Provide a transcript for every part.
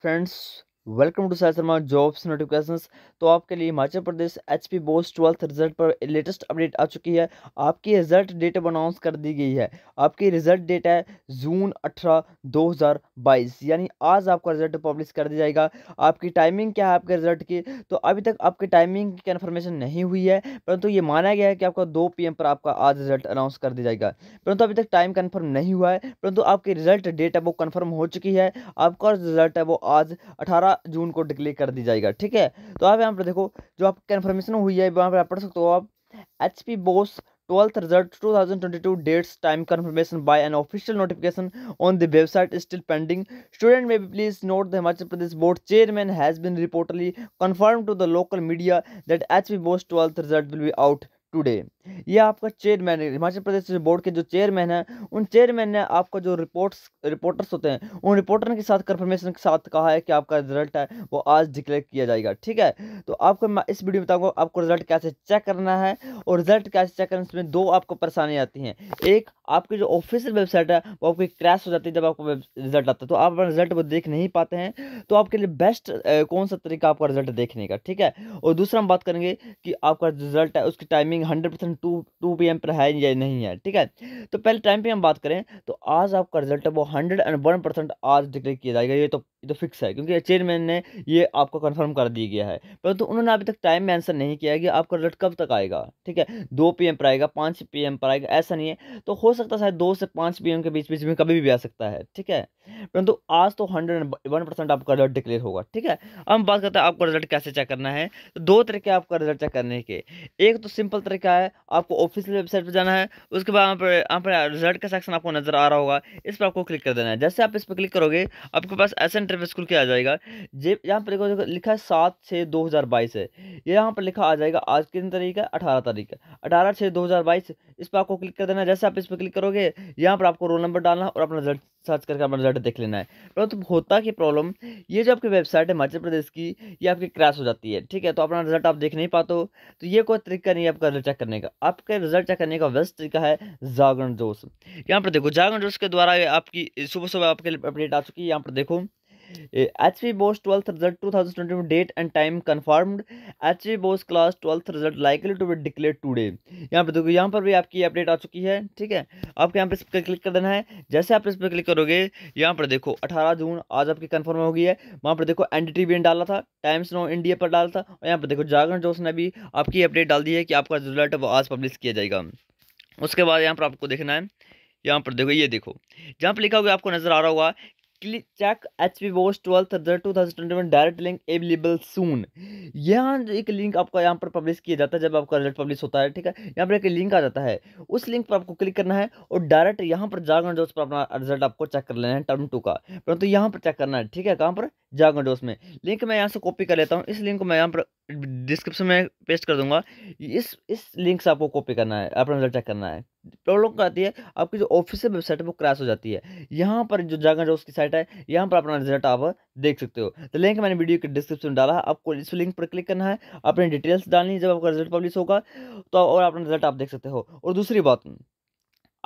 friends welcome to sir Sharma jobs notifications तो आपके लिए Himachal Pradesh H P BOSE twelfth result पर लेटेस्ट अपडेट आ चुकी है आपकी रिजल्ट डेट अब अनाउंस कर दी गई है आपकी रिजल्ट डेट है जून अठारह दो हज़ार बाईस यानी आज आपका रिजल्ट पब्लिश कर दिया जाएगा आपकी टाइमिंग क्या है आपके रिजल्ट की तो अभी तक आपकी टाइमिंग की कन्फर्मेशन नहीं हुई है परंतु ये माना गया है कि आपका दो पी पर आपका आज रिजल्ट अनाउंस कर दिया जाएगा परंतु अभी तक टाइम कन्फर्म नहीं हुआ है परंतु आपकी रिजल्ट डेट है वो कन्फर्म हो चुकी है आपका रिजल्ट है वो आज अठारह जून को डिक्लेयर कर दी जाएगा ठीक है तो आप यहाँ पर देखो जो आप कन्फर्मेशन हुई है वहाँ पर आप पढ़ सकते हो आप H P BOSE twelfth result 2022 dates time confirmation by an official notification on the website still pending student may be please note the Himachal Pradesh board chairman has been reportedly confirmed to the local media that H P BOSE twelfth result will be out today ये आपका chairman Himachal Pradesh board के जो chairman है उन chairman ने आपका जो reports reporters होते हैं उन रिपोर्टर के साथ कन्फर्मेशन के साथ कहा है कि आपका रिजल्ट है वो आज डिक्लेयर किया जाएगा ठीक है तो आपको मैं इस वीडियो में बताऊंगा आपको रिजल्ट कैसे चेक करना है और रिजल्ट कैसे चेक करना इसमें दो आपको परेशानी आती हैं एक आपकी जो ऑफिशियल वेबसाइट है वो आपकी क्रैश हो जाती है जब आपको रिजल्ट आता है तो आप अपना रिजल्ट वो देख नहीं पाते हैं तो आपके लिए बेस्ट कौन सा तरीका आपका रिजल्ट देखने का ठीक है और दूसरा हम बात करेंगे कि आपका रिजल्ट है उसकी टाइमिंग अर्निंग hundred percent to two P M पर है या नहीं है ठीक है तो पहले टाइम पे हम बात करें तो आज आपका रिजल्ट है वो हंड्रेड एंड वन परसेंट आज डिक्लेयर किया जाएगा ये तो ये तो फिक्स है क्योंकि चेयरमैन ने ये आपको कन्फर्म कर दिया गया है परंतु तो उन्होंने अभी तक टाइम में आंसर नहीं किया कि आपका रिजल्ट कब तक आएगा ठीक है दो पी एम पर आएगा पाँच पी एम पर आएगा ऐसा नहीं है तो हो सकता है दो से पाँच पी एम के बीच बीच में कभी भी आ सकता है ठीक है परंतु आज तो हंड्रेड एंड वन परसेंट आपका रिजल्ट डिक्लेयर होगा ठीक है हम बात करते हैं आपका रिजल्ट कैसे चेक करना है तो दो तरीके आपका रिजल्ट चेक करने के एक तो सिंपल तरीका है आपको ऑफिशियल वेबसाइट पर जाना है उसके बाद यहाँ पर यहाँ पर रिजल्ट का सेक्शन आपको नज़र आ रहा होगा इस पर आपको क्लिक कर देना है जैसे आप इस पर क्लिक करोगे आपके पास एस एन खुल स्कूल आ जाएगा जे यहाँ पर लिखा है सात छः दो हज़ार बाईस है ये यहाँ पर लिखा आ जाएगा आज कितनी तारीख है अठारह तारीख है अठारह छः दो हज़ार बाईस इस पर आपको क्लिक कर देना है जैसे आप इस पर क्लिक करोगे यहाँ पर आपको रोल नंबर डालना और अपना रिजल्ट सर्च करके अपना रिजल्ट देख लेना है परंतु तो होता कि प्रॉब्लम ये जो आपकी वेबसाइट है हिमाचल प्रदेश की ये आपकी क्रैश हो जाती है ठीक है तो अपना रिजल्ट आप देख नहीं पाते हो तो ये कोई तरीका नहीं है आपका रिजल्ट चेक करने का आपके रिजल्ट चेक करने का बेस्ट तरीका है जागरण जोश यहाँ पर देखो जागरण जोश के द्वारा आपकी सुबह सुबह आपके अपडेट आ चुकी है यहाँ पर देखो HB uh, Bose 12th result date and time confirmed H HB BOSE class twelfth result likely to be declare today यहाँ पर देखो यहाँ पर भी आपकी अपडेट आ चुकी है ठीक है आपको यहाँ पर इस पर क्लिक कर देना है जैसे आप इस पर क्लिक करोगे यहाँ पर देखो अठारह जून आज आपकी कन्फर्म हो गई है वहाँ पर देखो एन डी डाला था टाइम्स नो इंडिया पर डाला था और यहाँ पर देखो जागरण जोश ने भी आपकी अपडेट डाल दी है कि आपका रिजल्ट वो आज पब्लिश किया जाएगा उसके बाद यहाँ पर आपको देखना है यहाँ पर देखो ये देखो जहाँ पर लिखा होगा आपको नज़र आ रहा होगा click twelfth HP two thousand twenty one direct link available soon यहाँ एक लिंक आपका यहाँ पर पब्लिश किया जाता है जब आपका रिजल्ट पब्लिश होता है ठीक है यहाँ पर एक लिंक आ जाता है उस लिंक पर आपको क्लिक करना है और डायरेक्ट यहाँ पर जाकर जो उस पर अपना रिजल्ट आपको चेक कर लेना है टर्म टू का परंतु तो यहाँ पर चेक करना है ठीक है कहाँ पर जागो डोस में लिंक मैं यहाँ से कॉपी कर लेता हूँ इस लिंक को मैं यहाँ पर डिस्क्रिप्शन में पेस्ट कर दूंगा इस इस लिंक से आपको कॉपी करना है अपना रिजल्ट चेक करना है प्रॉब्लम क्या आती है आपकी जो ऑफिशियल वेबसाइट है वो क्रैश हो जाती है यहाँ पर जो जागन डोस की साइट है यहाँ पर अपना रिजल्ट आप देख सकते हो तो लिंक मैंने वीडियो के डिस्क्रिप्शन में डाला है आपको इस लिंक पर क्लिक करना है अपनी डिटेल्स डालनी जब आपका रिजल्ट पब्लिश होगा तो और अपना रिजल्ट आप देख सकते हो और दूसरी बात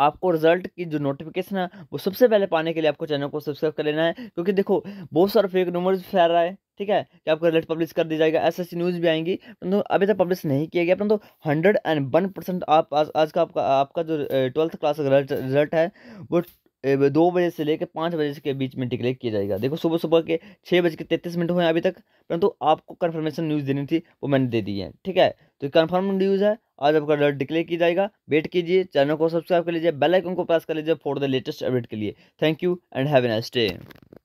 आपको रिजल्ट की जो नोटिफिकेशन है वो सबसे पहले पाने के लिए आपको चैनल को सब्सक्राइब कर लेना है क्योंकि देखो बहुत सारा फेक नंबर फैल रहा है ठीक है कि आपका रिजल्ट पब्लिश कर दिया जाएगा ऐसी ऐसी न्यूज़ भी आएंगी परंतु अभी तक पब्लिश नहीं किया गया परंतु हंड्रेड एंड वन परसेंट आप आज, आज का आपका आपका जो ट्वेल्थ क्लास का रिजल्ट है वो दो बजे से लेकर पाँच बजे के बीच में डिक्लेयर किया जाएगा देखो सुबह सुबह के छः बज के तैंतीस मिनट हुए अभी तक परंतु तो आपको कन्फर्मेशन न्यूज़ देनी थी वो मैंने दे दी है ठीक है तो कन्फर्म न्यूज़ है आज आपका अलर्ट डिक्लेयर किया जाएगा वेट कीजिए चैनल को सब्सक्राइब कर लीजिए बेलाइकन को प्रेस कर लीजिए फॉर द लेटेस्ट अपडेट के लिए thank you and have a nice day